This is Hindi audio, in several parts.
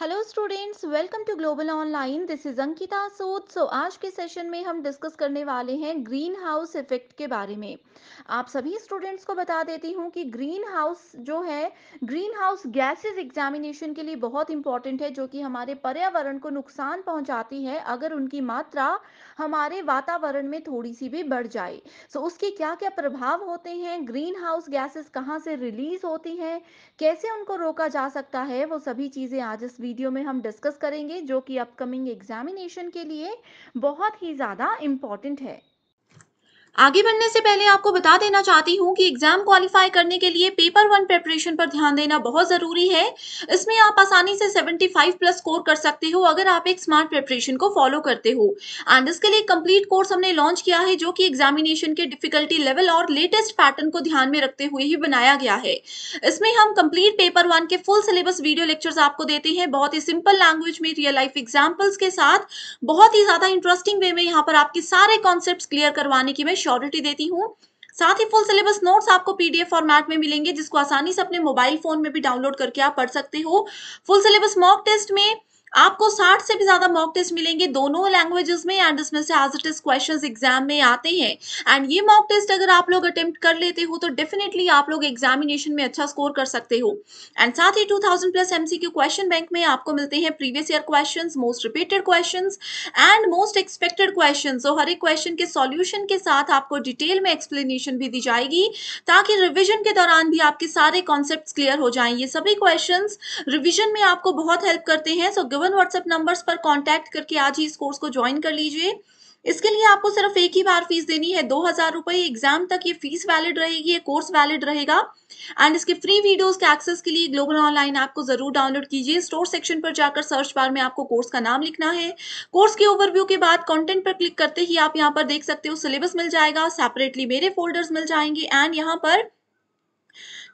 Hello students welcome to Global Online this is Ankita Sood so आज के सेशन में हम डिस्कस करने वाले हैं ग्रीन हाउस इफेक्ट के बारे में आप सभी स्टूडेंट्स को बता देती हूँ कि ग्रीन हाउस जो है ग्रीन हाउस गैसेस एग्जामिनेशन के लिए बहुत इंपॉर्टेंट है जो कि हमारे पर्यावरण को नुकसान पहुंचाती है अगर उनकी मात्रा हमारे वातावरण में थोड़ी सी भी बढ़ जाए सो so, उसके क्या क्या प्रभाव होते हैं ग्रीन हाउस गैसेस कहाँ से रिलीज होती हैं कैसे उनको रोका जा सकता है वो सभी चीज़ें आज वीडियो में हम डिस्कस करेंगे जो कि अपकमिंग एग्जामिनेशन के लिए बहुत ही ज़्यादा इम्पॉर्टेंट है आगे बढ़ने से पहले आपको बता देना चाहती हूँ कि एग्जाम क्वालिफाई करने के लिए पेपर वन प्रेपरेशन पर ध्यान देना बहुत जरूरी है इसमें आप आसानी से 75 प्लस स्कोर कर सकते हो अगर आप एक स्मार्ट प्रेपरेशन को फॉलो करते हो एंड इसके लिए कंप्लीट कोर्स हमने लॉन्च किया है जो कि एग्जामिनेशन के डिफिकल्टी लेवल और लेटेस्ट पैटर्न को ध्यान में रखते हुए ही बनाया गया है इसमें हम कम्प्लीट पेपर वन के फुल सिलेबस वीडियो लेक्चर्स आपको देते हैं बहुत ही सिंपल लैंग्वेज में रियल लाइफ एग्जाम्पल्स के साथ बहुत ही ज्यादा इंटरेस्टिंग वे में यहाँ पर आपके सारे कॉन्सेप्ट क्लियर करवाने की मैं श्योरिटी देती हूँ साथ ही फुल सिलेबस नोट्स आपको पीडीएफ फॉर्मेट में मिलेंगे जिसको आसानी से अपने मोबाइल फोन में भी डाउनलोड करके आप पढ़ सकते हो फुल सिलेबस मॉक टेस्ट में आपको 60 से भी ज्यादा मॉक टेस्ट मिलेंगे दोनों लैंग्वेजेस में एंड इसमें से as it is question exam में आते हैं एंड ये मॉक टेस्ट अगर आप लोग अटेम्प्ट कर लेते हो तो डेफिनेटली आप लोग एग्जामिनेशन में अच्छा स्कोर कर सकते हो एंड साथ ही 2000 प्लस एमसीक्यू क्वेश्चन बैंक में आपको मिलते हैं previous year question most repeated question and most expected question so हर एक क्वेश्चन के सोल्यूशन के साथ आपको डिटेल में एक्सप्लेनेशन भी दी जाएगी ताकि रिविजन के दौरान भी आपके सारे कॉन्सेप्ट क्लियर हो जाए ये सभी क्वेश्चन रिविजन में आपको बहुत हेल्प करते हैं so so, given WhatsApp numbers पर कांटेक्ट करके आज ही इस कोर्स को ज्वाइन कर लीजिए इसके लिए आपको सिर्फ एक ही बार फीस देनी है दो हजार रुपए एग्जाम तक ये फीस वैलिड रहेगी ये कोर्स वैलिड रहेगा एंड इसके फ्री वीडियोस के एक्सेस के लिए ग्लोबल ऑनलाइन ऐप को जरूर डाउनलोड कीजिए स्टोर सेक्शन पर जाकर सर्च बार में आपको कोर्स का नाम लिखना है कोर्स के ओवरव्यू के बाद कंटेंट पर क्लिक करते ही आप यहाँ पर देख सकते हो सिलेबस मिल जाएगा सेपरेटली मेरे फोल्डर्स मिल जाएंगे एंड यहाँ पर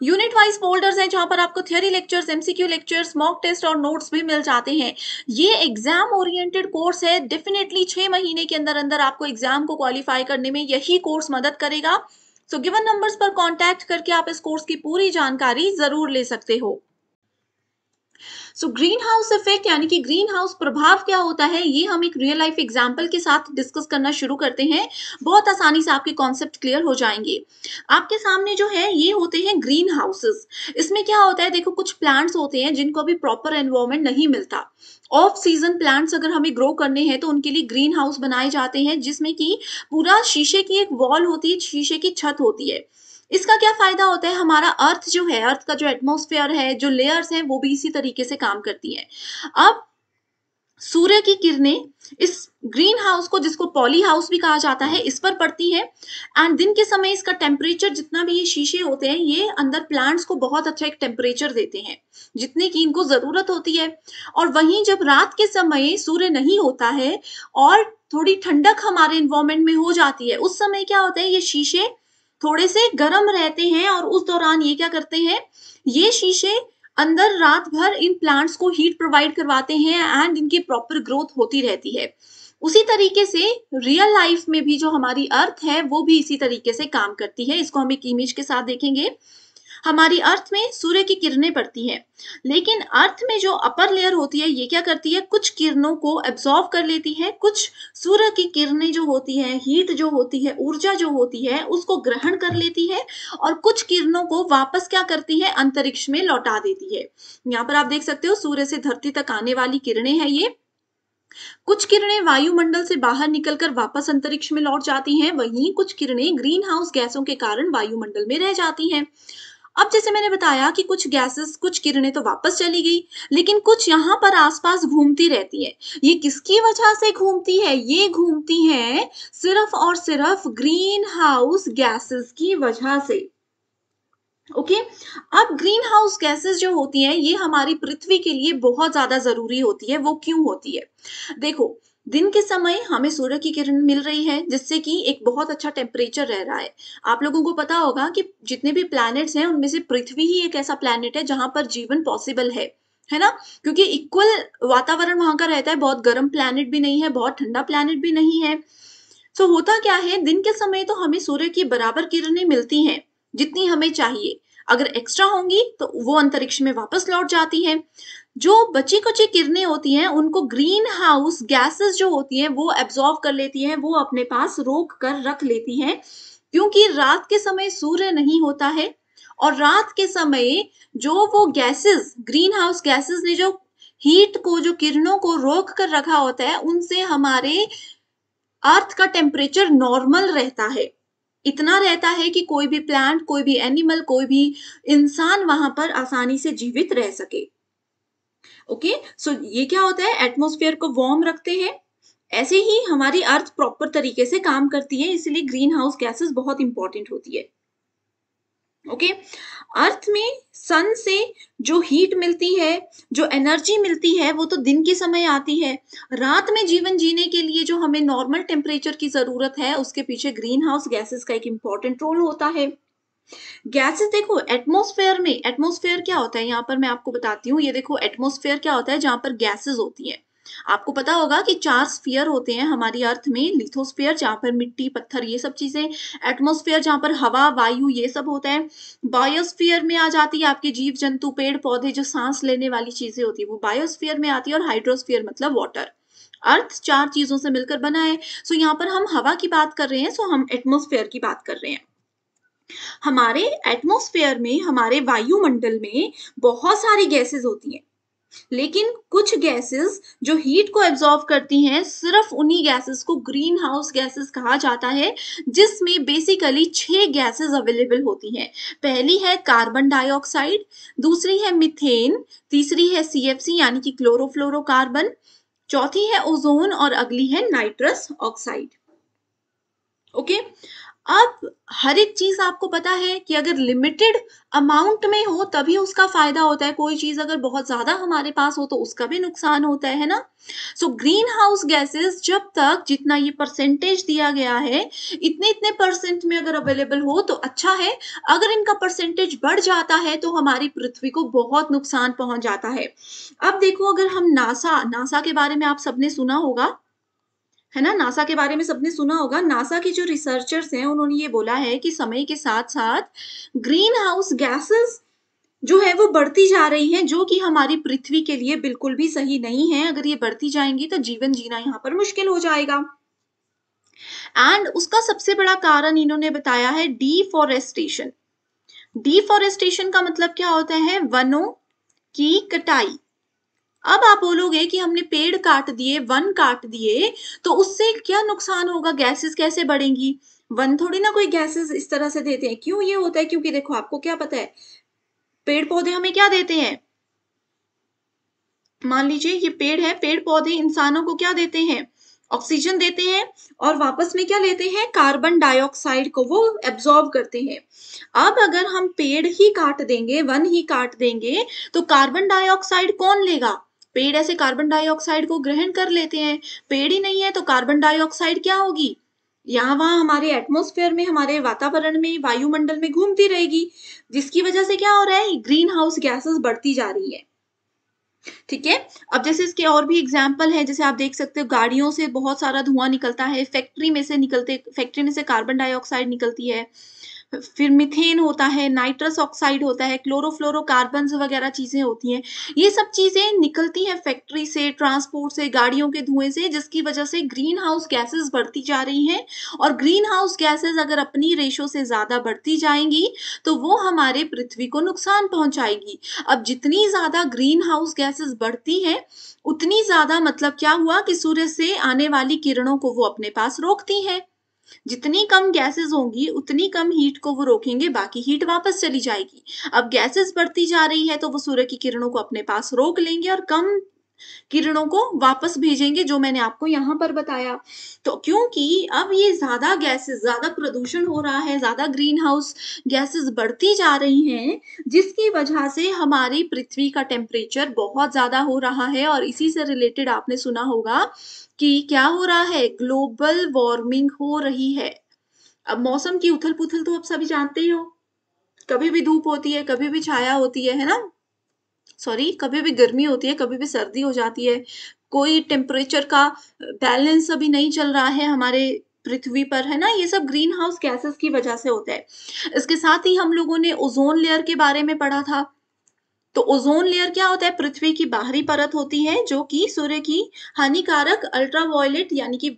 यूनिट वाइज फोल्डर्स हैं जहां पर आपको theory lectures MCQ lectures mock test और नोट्स भी मिल जाते हैं ये एग्जाम ओरिएंटेड कोर्स है डेफिनेटली छह महीने के अंदर अंदर आपको एग्जाम को क्वालिफाई करने में यही कोर्स मदद करेगा सो गिवन नंबर्स पर कॉन्टैक्ट करके आप इस कोर्स की पूरी जानकारी जरूर ले सकते हो सो ग्रीन हाउस इफेक्ट यानी कि ग्रीन हाउस प्रभाव क्या होता है ये हम एक रियल लाइफ एग्जाम्पल के साथ डिस्कस करना शुरू करते हैं बहुत आसानी से आपके कॉन्सेप्ट क्लियर हो जाएंगे आपके सामने जो है ये होते हैं ग्रीन हाउसेस इसमें क्या होता है देखो कुछ प्लांट्स होते हैं जिनको अभी प्रॉपर एनवायरमेंट नहीं मिलता ऑफ सीजन प्लांट्स अगर हमें ग्रो करने हैं तो उनके लिए ग्रीन हाउस बनाए जाते हैं जिसमें कि पूरा शीशे की एक वॉल होती है शीशे की छत होती है इसका क्या फायदा होता है हमारा अर्थ जो है अर्थ का जो एटमोसफेयर है जो लेयर्स हैं वो भी इसी तरीके से काम करती है अब सूर्य की किरणें इस ग्रीन हाउस को जिसको पॉली हाउस भी कहा जाता है इस पर पड़ती है एंड दिन के समय इसका टेम्परेचर जितना भी ये शीशे होते हैं ये अंदर प्लांट्स को बहुत अच्छा एक टेम्परेचर देते हैं जितने की इनको जरूरत होती है और वहीं जब रात के समय सूर्य नहीं होता है और थोड़ी ठंडक हमारे इन्वायरमेंट में हो जाती है उस समय क्या होता है ये शीशे थोड़े से गर्म रहते हैं और उस दौरान ये क्या करते हैं ये शीशे अंदर रात भर इन प्लांट्स को हीट प्रोवाइड करवाते हैं एंड इनकी प्रॉपर ग्रोथ होती रहती है उसी तरीके से रियल लाइफ में भी जो हमारी अर्थ है वो भी इसी तरीके से काम करती है इसको हम एक इमेज के साथ देखेंगे हमारी अर्थ में सूर्य की किरणें पड़ती है लेकिन अर्थ में जो अपर लेयर होती है ये क्या करती है कुछ किरणों को एब्जॉर्व कर लेती है कुछ सूर्य की किरणें जो होती है हीट जो होती है ऊर्जा जो होती है उसको ग्रहण कर लेती है और कुछ किरणों को वापस क्या करती है अंतरिक्ष में लौटा देती है यहाँ पर आप देख सकते हो सूर्य से धरती तक आने वाली किरणें हैं ये कुछ किरणें वायुमंडल से बाहर निकलकर वापस अंतरिक्ष में लौट जाती हैं वहीं कुछ किरणें ग्रीन हाउस गैसों के कारण वायुमंडल में रह जाती हैं अब जैसे मैंने बताया कि कुछ गैसेस कुछ किरणें तो वापस चली गई लेकिन कुछ यहाँ पर आसपास घूमती रहती है ये किसकी वजह से घूमती है ये घूमती है सिर्फ और सिर्फ ग्रीन हाउस गैसेस की वजह से ओके okay? अब ग्रीन हाउस गैसेस जो होती हैं ये हमारी पृथ्वी के लिए बहुत ज्यादा जरूरी होती है वो क्यों होती है देखो दिन के समय हमें सूर्य की किरण मिल रही है जिससे कि एक बहुत अच्छा टेम्परेचर रह रहा है आप लोगों को पता होगा कि जितने भी प्लैनेट्स हैं उनमें से पृथ्वी ही एक ऐसा प्लैनेट है जहां पर जीवन पॉसिबल है है ना क्योंकि इक्वल वातावरण वहां का रहता है बहुत गर्म प्लैनेट भी नहीं है बहुत ठंडा प्लैनेट भी नहीं है सो तो होता क्या है दिन के समय तो हमें सूर्य की बराबर किरणें मिलती हैं जितनी हमें चाहिए अगर एक्स्ट्रा होंगी तो वो अंतरिक्ष में वापस लौट जाती हैं जो बची कुची किरणें होती हैं उनको ग्रीन हाउस गैसेस जो होती हैं वो एब्जॉर्व कर लेती हैं वो अपने पास रोक कर रख लेती हैं क्योंकि रात के समय सूर्य नहीं होता है और रात के समय जो वो गैसेस ग्रीन हाउस गैसेस ने जो हीट को जो किरणों को रोक कर रखा होता है उनसे हमारे अर्थ का टेम्परेचर नॉर्मल रहता है इतना रहता है कि कोई भी प्लांट कोई भी एनिमल कोई भी इंसान वहां पर आसानी से जीवित रह सके ओके सो ये क्या होता है एटमोस्फेयर को वार्म रखते हैं ऐसे ही हमारी अर्थ प्रॉपर तरीके से काम करती है इसलिए ग्रीन हाउस गैसेस बहुत इंपॉर्टेंट होती है ओके okay? अर्थ में सन से जो हीट मिलती है जो एनर्जी मिलती है वो तो दिन के समय आती है रात में जीवन जीने के लिए जो हमें नॉर्मल टेम्परेचर की ज़रूरत है उसके पीछे ग्रीन हाउस गैसेस का एक इंपॉर्टेंट रोल होता है गैसेस देखो एटमोसफेयर में एटमोसफेयर क्या होता है यहाँ पर मैं आपको बताती हूँ ये देखो एटमोसफेयर क्या होता है जहां पर गैसेज होती है आपको पता होगा कि चार स्फीयर होते हैं हमारी अर्थ में लिथोस्फीयर जहां पर मिट्टी पत्थर ये सब चीजें एटमोस्फेयर जहां पर हवा वायु ये सब होता है बायोस्फीयर में आ जाती है आपके जीव जंतु पेड़ पौधे जो सांस लेने वाली चीजें होती है वो बायोस्फीयर में आती है और हाइड्रोस्फीयर मतलब वाटर अर्थ चार चीजों से मिलकर बना है सो यहाँ पर हम हवा की बात कर रहे हैं सो हम एटमोस्फेयर की बात कर रहे हैं हमारे एटमोस्फेयर में हमारे वायुमंडल में बहुत सारी गैसेस होती हैं लेकिन कुछ गैसेस जो हीट को एब्जॉर्व करती हैं सिर्फ उन्हीं गैसेस को ग्रीन हाउस गैसेस कहा जाता है जिसमें बेसिकली छह गैसेस अवेलेबल होती हैं पहली है कार्बन डाइऑक्साइड दूसरी है मिथेन तीसरी है सीएफसी यानी कि क्लोरोफ्लोरोकार्बन चौथी है ओजोन और अगली है नाइट्रस ऑक्साइड ओके okay? अब हर एक चीज आपको पता है कि अगर लिमिटेड अमाउंट में हो तभी उसका फायदा होता है कोई चीज अगर बहुत ज्यादा हमारे पास हो तो उसका भी नुकसान होता है ना सो ग्रीन हाउस गैसेस जब तक जितना ये परसेंटेज दिया गया है इतने इतने परसेंट में अगर अवेलेबल हो तो अच्छा है अगर इनका परसेंटेज बढ़ जाता है तो हमारी पृथ्वी को बहुत नुकसान पहुंच जाता है अब देखो अगर हम नासा नासा के बारे में आप सबने सुना होगा है ना नासा के बारे में सबने सुना होगा नासा के जो रिसर्चर्स हैं उन्होंने ये बोला है कि समय के साथ साथ ग्रीन हाउस गैसेस जो है वो बढ़ती जा रही हैं जो कि हमारी पृथ्वी के लिए बिल्कुल भी सही नहीं है अगर ये बढ़ती जाएंगी तो जीवन जीना यहाँ पर मुश्किल हो जाएगा एंड उसका सबसे बड़ा कारण इन्होंने बताया है डिफॉरेस्टेशन डिफॉरेस्टेशन का मतलब क्या होता है वनों की कटाई अब आप बोलोगे कि हमने पेड़ काट दिए वन काट दिए तो उससे क्या नुकसान होगा गैसेस कैसे बढ़ेंगी वन थोड़ी ना कोई गैसेस इस तरह से देते हैं क्यों ये होता है क्योंकि देखो आपको क्या पता है पेड़ पौधे हमें क्या देते हैं मान लीजिए ये पेड़ है पेड़ पौधे इंसानों को क्या देते हैं ऑक्सीजन देते हैं और वापस में क्या लेते हैं कार्बन डाइऑक्साइड को वो एब्जॉर्ब करते हैं अब अगर हम पेड़ ही काट देंगे वन ही काट देंगे तो कार्बन डाइऑक्साइड कौन लेगा पेड़ ऐसे कार्बन डाइऑक्साइड को ग्रहण कर लेते हैं पेड़ ही नहीं है तो कार्बन डाइऑक्साइड क्या होगी यहाँ वहां हमारे एटमोस्फेयर में हमारे वातावरण में वायुमंडल में घूमती रहेगी जिसकी वजह से क्या हो रहा है ग्रीन हाउस गैसेस बढ़ती जा रही है ठीक है अब जैसे इसके और भी एग्जाम्पल है जैसे आप देख सकते हो गाड़ियों से बहुत सारा धुआं निकलता है फैक्ट्री में से निकलते फैक्ट्री में से कार्बन डाइऑक्साइड निकलती है फिर मिथेन होता है नाइट्रस ऑक्साइड होता है क्लोरोफ्लोरोकार्बन वगैरह चीज़ें होती हैं ये सब चीज़ें निकलती हैं फैक्ट्री से ट्रांसपोर्ट से गाड़ियों के धुएं से जिसकी वजह से ग्रीन हाउस गैसेज बढ़ती जा रही हैं और ग्रीन हाउस गैसेज अगर अपनी रेशो से ज़्यादा बढ़ती जाएंगी तो वो हमारे पृथ्वी को नुकसान पहुंचाएगी अब जितनी ज़्यादा ग्रीन हाउस गैसेज बढ़ती हैं उतनी ज़्यादा मतलब क्या हुआ कि सूर्य से आने वाली किरणों को वो अपने पास रोकती हैं जितनी कम गैसेस होंगी उतनी कम हीट को वो रोकेंगे बाकी हीट वापस चली जाएगी अब गैसेस बढ़ती जा रही है तो वो सूर्य की किरणों को अपने पास रोक लेंगे और कम किरणों को वापस भेजेंगे जो मैंने आपको यहाँ पर बताया तो क्योंकि अब ये ज़्यादा गैसेस ज़्यादा प्रदूषण हो रहा है ज़्यादा ग्रीन हाउस गैसेस बढ़ती जा रही हैं जिसकी वजह से हमारी पृथ्वी का टेम्परेचर बहुत ज़्यादा हो रहा है और इसी से रिलेटेड आपने सुना होगा कि क्या हो रहा है ग्लोबल वार्मिंग हो रही है अब मौसम की उथल पुथल तो आप सभी जानते ही हो कभी भी धूप होती है कभी भी छाया होती है है ना सॉरी कभी भी गर्मी होती है कभी भी सर्दी हो जाती है कोई टेम्परेचर का बैलेंस अभी नहीं चल रहा है हमारे पृथ्वी पर है ना ये सब ग्रीन हाउस गैसेस की वजह से होता है इसके साथ ही हम लोगों ने ओजोन लेयर के बारे में पढ़ा था तो ओजोन लेयर क्या होता है पृथ्वी की बाहरी परत होती है जो कि सूर्य की हानिकारक अल्ट्रावायलेट यानी कि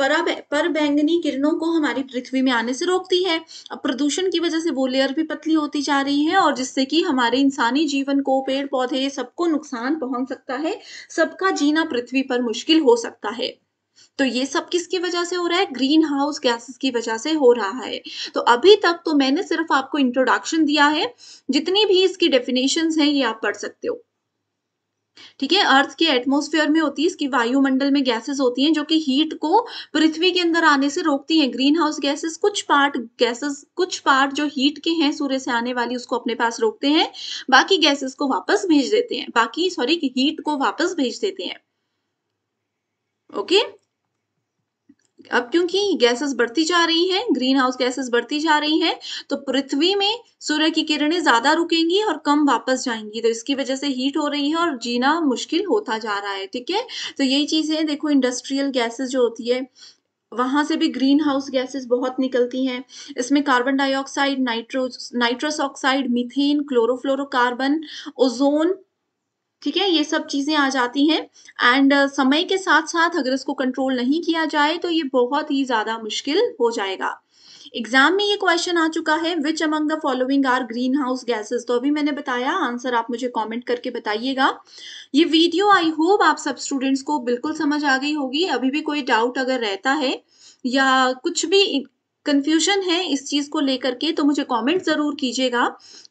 पर बैंगनी किरणों को हमारी पृथ्वी में आने से रोकती है अब प्रदूषण की वजह से वो लेयर भी पतली होती जा रही है और जिससे कि हमारे इंसानी जीवन को पेड़ पौधे सबको नुकसान पहुंच सकता है सबका जीना पृथ्वी पर मुश्किल हो सकता है तो ये सब किसकी वजह से हो रहा है ग्रीन हाउस गैसेस की वजह से हो रहा है तो अभी तक तो मैंने सिर्फ आपको इंट्रोडक्शन दिया है जितनी भी इसकी डेफिनेशन है ये आप पढ़ सकते हो ठीक है अर्थ के एटमोस्फेयर में होती है इसकी वायुमंडल में गैसेस होती हैं जो कि हीट को पृथ्वी के अंदर आने से रोकती हैं ग्रीन हाउस गैसेस कुछ पार्ट गैसेस कुछ पार्ट जो हीट के हैं सूर्य से आने वाली उसको अपने पास रोकते हैं बाकी गैसेस को वापस भेज देते हैं बाकी सॉरी हीट को वापस भेज देते हैं ओके okay? अब क्योंकि गैसेस बढ़ती जा रही हैं ग्रीन हाउस गैसेस बढ़ती जा रही हैं तो पृथ्वी में सूर्य की किरणें ज़्यादा रुकेंगी और कम वापस जाएंगी तो इसकी वजह से हीट हो रही है और जीना मुश्किल होता जा रहा है ठीक है तो यही चीज़ें देखो इंडस्ट्रियल गैसेस जो होती है वहां से भी ग्रीन हाउस गैसेस बहुत निकलती हैं इसमें carbon dioxide nitro nitrous oxide methane chlorofluorocarbon ozone ठीक है ये सब चीज़ें आ जाती हैं एंड uh, समय के साथ साथ अगर इसको कंट्रोल नहीं किया जाए तो ये बहुत ही ज़्यादा मुश्किल हो जाएगा एग्जाम में ये क्वेश्चन आ चुका है which among the following are greenhouse gases तो अभी मैंने बताया आंसर आप मुझे कमेंट करके बताइएगा ये वीडियो आई होप आप सब स्टूडेंट्स को बिल्कुल समझ आ गई होगी अभी भी कोई डाउट अगर रहता है या कुछ भी कंफ्यूजन है इस चीज़ को लेकर के तो मुझे कमेंट ज़रूर कीजिएगा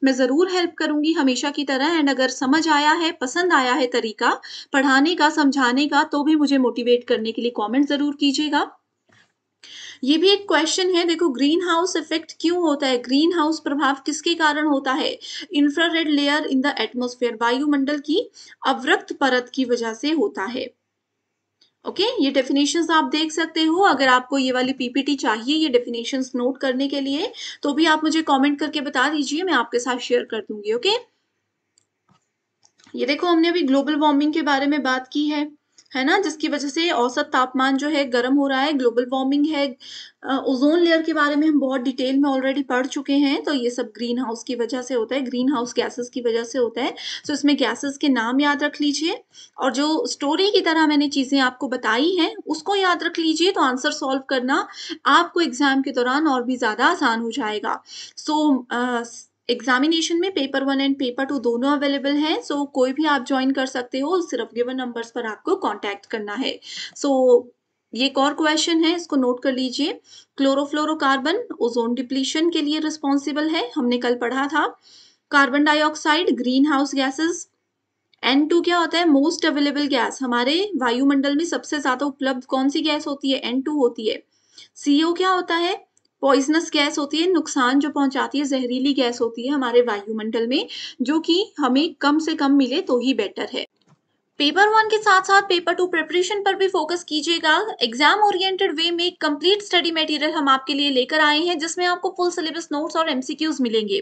मैं ज़रूर हेल्प करूंगी हमेशा की तरह एंड अगर समझ आया है पसंद आया है तरीका पढ़ाने का समझाने का तो भी मुझे मोटिवेट करने के लिए कमेंट ज़रूर कीजिएगा ये भी एक क्वेश्चन है देखो ग्रीन हाउस इफेक्ट क्यों होता है ग्रीन हाउस प्रभाव किसके कारण होता है infrared layer in the atmosphere वायुमंडल की अवरक्त परत की वजह से होता है ओके okay? ये डेफिनेशंस आप देख सकते हो अगर आपको ये वाली पीपीटी चाहिए ये डेफिनेशंस नोट करने के लिए तो भी आप मुझे कमेंट करके बता दीजिए मैं आपके साथ शेयर कर दूंगी ओके okay? ये देखो हमने अभी ग्लोबल वार्मिंग के बारे में बात की है है ना जिसकी वजह से औसत तापमान जो है गर्म हो रहा है ग्लोबल वार्मिंग है ओजोन लेयर के बारे में हम बहुत डिटेल में ऑलरेडी पढ़ चुके हैं तो ये सब ग्रीन हाउस की वजह से होता है ग्रीन हाउस गैसेस की वजह से होता है सो तो so, इसमें गैसेस के नाम याद रख लीजिए और जो स्टोरी की तरह मैंने चीज़ें आपको बताई हैं उसको याद रख लीजिए तो आंसर सॉल्व करना आपको एग्ज़ाम के दौरान और भी ज़्यादा आसान हो जाएगा सो so, uh, एग्जामिनेशन में paper one and paper two दोनों अवेलेबल हैं सो so, कोई भी आप ज्वाइन कर सकते हो सिर्फ गिवन नंबर्स पर आपको कांटेक्ट करना है सो so, ये एक और क्वेश्चन है इसको नोट कर लीजिए क्लोरोफ्लोरोकार्बन ओजोन डिप्लीशन के लिए रिस्पॉन्सिबल है हमने कल पढ़ा था carbon dioxide greenhouse gases N2 क्या होता है मोस्ट अवेलेबल गैस हमारे वायुमंडल में सबसे ज्यादा उपलब्ध कौन सी गैस होती है N2 होती है CO क्या होता है पॉइजनस गैस होती है नुकसान जो पहुंचाती है जहरीली गैस होती है हमारे वायुमंडल में जो कि हमें कम से कम मिले तो ही बेटर है पेपर वन के साथ साथ पेपर टू प्रिपरेशन पर भी फोकस कीजिएगा एग्जाम ओरिएंटेड वे में कंप्लीट स्टडी मटेरियल हम आपके लिए लेकर आए हैं जिसमें आपको फुल सिलेबस नोट्स और एमसीक्यूज मिलेंगे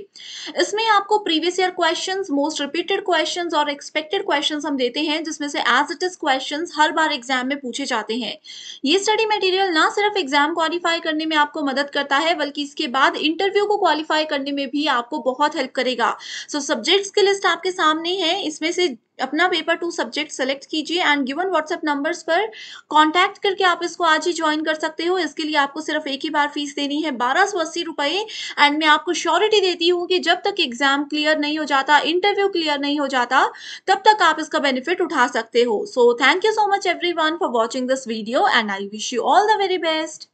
इसमें आपको previous year questions most repeated questions और एक्सपेक्टेड क्वेश्चंस हम देते हैं जिसमें से एज इट इज क्वेश्चन हर बार एग्जाम में पूछे जाते हैं ये स्टडी मेटीरियल ना सिर्फ एग्जाम क्वालिफाई करने में आपको मदद करता है बल्कि इसके बाद इंटरव्यू को क्वालिफाई करने में भी आपको बहुत हेल्प करेगा सो सब्जेक्ट्स की लिस्ट आपके सामने है इसमें से अपना पेपर टू सब्जेक्ट सेलेक्ट कीजिए एंड गिवन व्हाट्सएप नंबर्स पर कांटेक्ट करके आप इसको आज ही ज्वाइन कर सकते हो इसके लिए आपको सिर्फ एक ही बार फीस देनी है बारह सौ अस्सी रुपये एंड मैं आपको श्योरिटी देती हूँ कि जब तक एग्जाम क्लियर नहीं हो जाता इंटरव्यू क्लियर नहीं हो जाता तब तक आप इसका बेनिफिट उठा सकते हो so thank you so much every for watching this video and I wish you all the very best